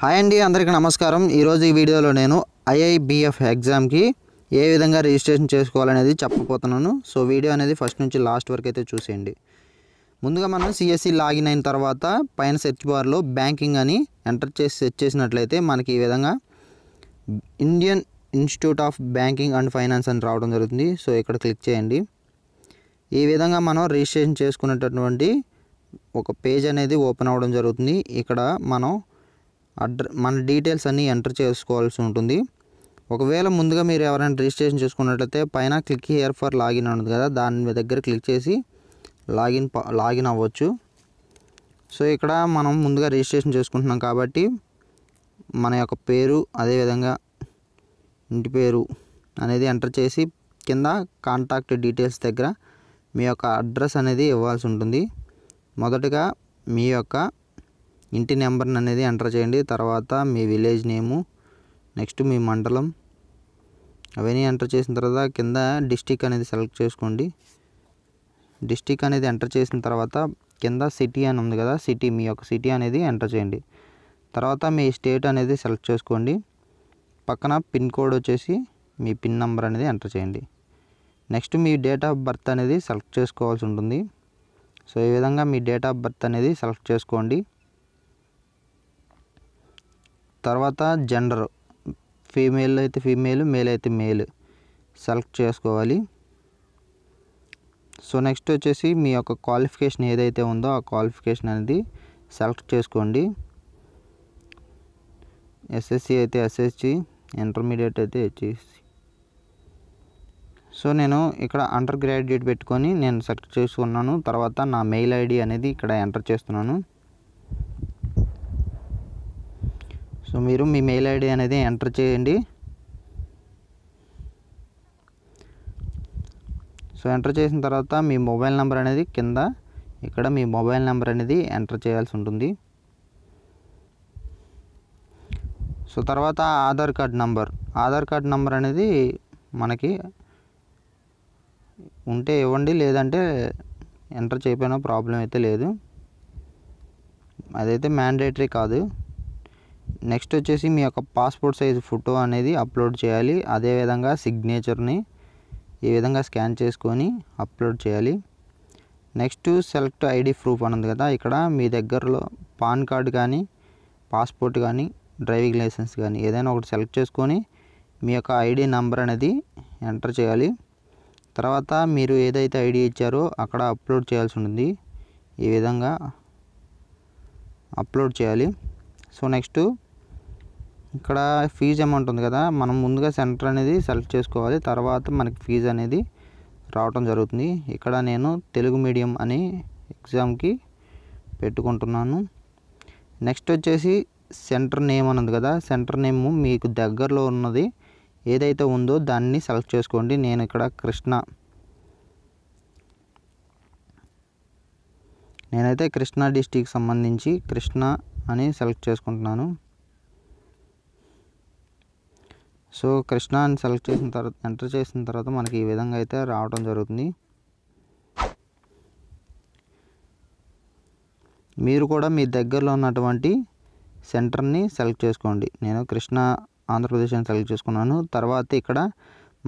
hi అండి అందరికీ నమస్కారం ఈరోజు ఈ వీడియోలో నేను ఐఐబిఎఫ్ ఎగ్జామ్కి ఏ విధంగా రిజిస్ట్రేషన్ చేసుకోవాలనేది చెప్పబోతున్నాను సో వీడియో అనేది ఫస్ట్ నుంచి లాస్ట్ వరకు అయితే చూసేయండి ముందుగా మనం సిఎస్సి లాగిన్ అయిన తర్వాత పైన సెర్చ్ బార్లో బ్యాంకింగ్ అని ఎంటర్ చేసి సెర్చ్ చేసినట్లయితే మనకి ఈ విధంగా Indian Institute of Banking and Finance అని రావడం జరుగుతుంది సో ఇక్కడ క్లిక్ చేయండి ఈ విధంగా మనం రిజిస్ట్రేషన్ చేసుకునేటటువంటి ఒక పేజ్ అనేది ఓపెన్ అవ్వడం జరుగుతుంది ఇక్కడ మనం అడ్ర మన డీటెయిల్స్ అన్నీ ఎంటర్ చేసుకోవాల్సి ఉంటుంది ఒకవేళ ముందుగా మీరు ఎవరైనా రిజిస్ట్రేషన్ చేసుకున్నట్లయితే పైన క్లిక్ హియర్ ఫర్ లాగిన్ ఉంటుంది కదా దాని మీ దగ్గర క్లిక్ చేసి లాగిన్ లాగిన్ అవ్వచ్చు సో ఇక్కడ మనం ముందుగా రిజిస్ట్రేషన్ చేసుకుంటున్నాం కాబట్టి మన యొక్క పేరు అదేవిధంగా ఇంటి పేరు అనేది ఎంటర్ చేసి కింద కాంటాక్ట్ డీటెయిల్స్ దగ్గర మీ యొక్క అడ్రస్ అనేది ఇవ్వాల్సి ఉంటుంది మొదటగా మీ యొక్క ఇంటి నెంబర్ని అనేది ఎంటర్ చేయండి తర్వాత మీ విలేజ్ నేము నెక్స్ట్ మీ మండలం అవన్నీ ఎంటర్ చేసిన తర్వాత కింద డిస్టిక్ అనేది సెలెక్ట్ చేసుకోండి డిస్టిక్ అనేది ఎంటర్ చేసిన తర్వాత కింద సిటీ అని ఉంది కదా సిటీ మీ యొక్క సిటీ అనేది ఎంటర్ చేయండి తర్వాత మీ స్టేట్ అనేది సెలెక్ట్ చేసుకోండి పక్కన పిన్ కోడ్ వచ్చేసి మీ పిన్ నెంబర్ అనేది ఎంటర్ చేయండి నెక్స్ట్ మీ డేట్ ఆఫ్ బర్త్ అనేది సెలెక్ట్ చేసుకోవాల్సి ఉంటుంది సో ఈ విధంగా మీ డేట్ ఆఫ్ బర్త్ అనేది సెలెక్ట్ చేసుకోండి తర్వాత జెండర్ ఫీమేల్ అయితే ఫీమేల్ మేల్ అయితే మేల్ సెలెక్ట్ చేసుకోవాలి సో నెక్స్ట్ వచ్చేసి మీ యొక్క క్వాలిఫికేషన్ ఏదైతే ఉందో ఆ క్వాలిఫికేషన్ అనేది సెలెక్ట్ చేసుకోండి ఎస్ఎస్సి అయితే ఎస్ఎస్సి ఇంటర్మీడియట్ అయితే హెచ్ఎస్సి సో నేను ఇక్కడ అండర్ గ్రాడ్యుయేట్ పెట్టుకొని నేను సెలెక్ట్ చేసుకున్నాను తర్వాత నా మెయిల్ ఐడి అనేది ఇక్కడ ఎంటర్ చేస్తున్నాను సో మీరు మీ మెయిల్ ఐడి అనేది ఎంటర్ చేయండి సో ఎంటర్ చేసిన తర్వాత మీ మొబైల్ నెంబర్ అనేది కింద ఇక్కడ మీ మొబైల్ నెంబర్ అనేది ఎంటర్ చేయాల్సి ఉంటుంది సో తర్వాత Aadhaar card number Aadhaar card number అనేది మనకి ఉంటే ఇవ్వండి లేదంటే ఎంటర్ చేయకపోయినా ప్రాబ్లం అయితే లేదు అదైతే మ్యాండేటరీ కాదు నెక్స్ట్ వచ్చేసి మీ యొక్క పాస్పోర్ట్ సైజ్ ఫోటో అనేది అప్లోడ్ చేయాలి అదేవిధంగా సిగ్నేచర్ని ఈ విధంగా స్కాన్ చేసుకొని అప్లోడ్ చేయాలి నెక్స్ట్ సెలెక్ట్ ఐడి ప్రూఫ్ అన్నది కదా ఇక్కడ మీ దగ్గరలో పాన్ కార్డు కానీ పాస్పోర్ట్ కానీ డ్రైవింగ్ లైసెన్స్ కానీ ఏదైనా ఒకటి సెలెక్ట్ చేసుకొని మీ యొక్క ఐడి నెంబర్ అనేది ఎంటర్ చేయాలి తర్వాత మీరు ఏదైతే ఐడి ఇచ్చారో అక్కడ అప్లోడ్ చేయాల్సి ఉంటుంది ఈ విధంగా అప్లోడ్ చేయాలి సో నెక్స్ట్ ఇక్కడ ఫీజు అమౌంట్ ఉంది కదా మనం ముందుగా సెంటర్ అనేది సెలెక్ట్ చేసుకోవాలి తర్వాత మనకి ఫీజు అనేది రావటం జరుగుతుంది ఇక్కడ నేను తెలుగు మీడియం అని ఎగ్జామ్కి పెట్టుకుంటున్నాను నెక్స్ట్ వచ్చేసి సెంటర్ నేమ్ అన్నది కదా సెంటర్ నేమ్ మీకు దగ్గరలో ఉన్నది ఏదైతే ఉందో దాన్ని సెలెక్ట్ చేసుకోండి నేను ఇక్కడ కృష్ణ నేనైతే కృష్ణా డిస్టిక్ సంబంధించి కృష్ణ అని సెలెక్ట్ చేసుకుంటున్నాను సో కృష్ణ అని సెలెక్ట్ చేసిన తర్వాత ఎంటర్ చేసిన తర్వాత మనకి ఈ విధంగా అయితే రావడం జరుగుతుంది మీరు కూడా మీ దగ్గరలో ఉన్నటువంటి సెంటర్ని సెలెక్ట్ చేసుకోండి నేను కృష్ణ ఆంధ్రప్రదేశ్ అని సెలెక్ట్ చేసుకున్నాను తర్వాత ఇక్కడ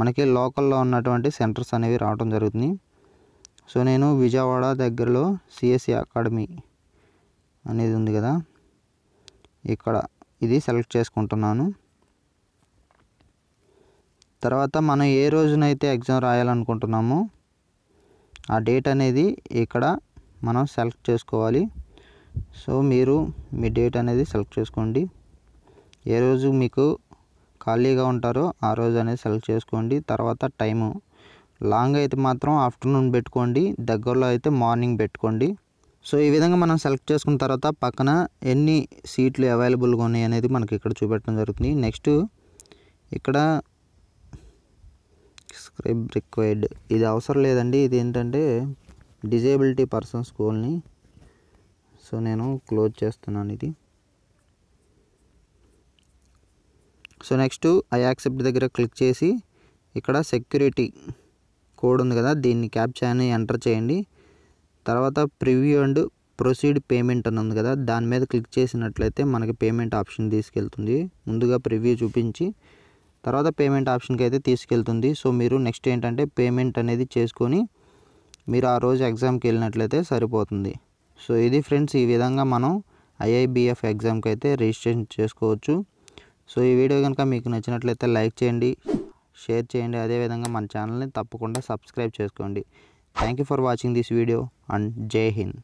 మనకి లోకల్లో ఉన్నటువంటి సెంటర్స్ అనేవి రావడం జరుగుతుంది సో నేను విజయవాడ దగ్గరలో సిఎస్సి అకాడమీ అనేది ఉంది కదా ఇక్కడ ఇది సెలెక్ట్ చేసుకుంటున్నాను తర్వాత మనం ఏ రోజునైతే ఎగ్జామ్ రాయాలనుకుంటున్నామో ఆ డేట్ అనేది ఇక్కడ మనం సెలెక్ట్ చేసుకోవాలి సో మీరు మీ డేట్ అనేది సెలెక్ట్ చేసుకోండి ఏ రోజు మీకు ఖాళీగా ఉంటారో ఆ రోజు అనేది సెలెక్ట్ చేసుకోండి తర్వాత టైము లాంగ్ అయితే మాత్రం ఆఫ్టర్నూన్ పెట్టుకోండి దగ్గరలో అయితే మార్నింగ్ పెట్టుకోండి సో ఈ విధంగా మనం సెలెక్ట్ చేసుకున్న తర్వాత పక్కన ఎన్ని సీట్లు అవైలబుల్గా ఉన్నాయి అనేది మనకి ఇక్కడ చూపెట్టడం జరుగుతుంది నెక్స్ట్ ఇక్కడ సబ్స్క్రైబ్ రిక్వైర్డ్ ఇది అవసరం లేదండి ఇది ఏంటంటే డిజేబిలిటీ పర్సన్ స్కూల్ని సో నేను క్లోజ్ చేస్తున్నాను ఇది సో నెక్స్ట్ ఐ యాక్సెప్ట్ దగ్గర క్లిక్ చేసి ఇక్కడ సెక్యూరిటీ కోడ్ ఉంది కదా దీన్ని క్యాప్చా అని ఎంటర్ చేయండి తర్వాత ప్రివ్యూ అండ్ ప్రొసీడ్ పేమెంట్ అని ఉంది కదా దాని మీద క్లిక్ చేసినట్లయితే మనకి పేమెంట్ ఆప్షన్ తీసుకెళ్తుంది ముందుగా ప్రివ్యూ చూపించి తర్వాత పేమెంట్ ఆప్షన్కి అయితే తీసుకెళ్తుంది సో మీరు నెక్స్ట్ ఏంటంటే పేమెంట్ అనేది చేసుకొని మీరు ఆ రోజు ఎగ్జామ్కి వెళ్ళినట్లయితే సరిపోతుంది సో ఇది ఫ్రెండ్స్ ఈ విధంగా మనం ఐఐబిఎఫ్ ఎగ్జామ్కి అయితే రిజిస్ట్రేషన్ చేసుకోవచ్చు సో ఈ వీడియో కనుక మీకు నచ్చినట్లయితే లైక్ చేయండి షేర్ చేయండి అదేవిధంగా మన ఛానల్ని తప్పకుండా సబ్స్క్రైబ్ చేసుకోండి thank you for watching this video and జై హింద్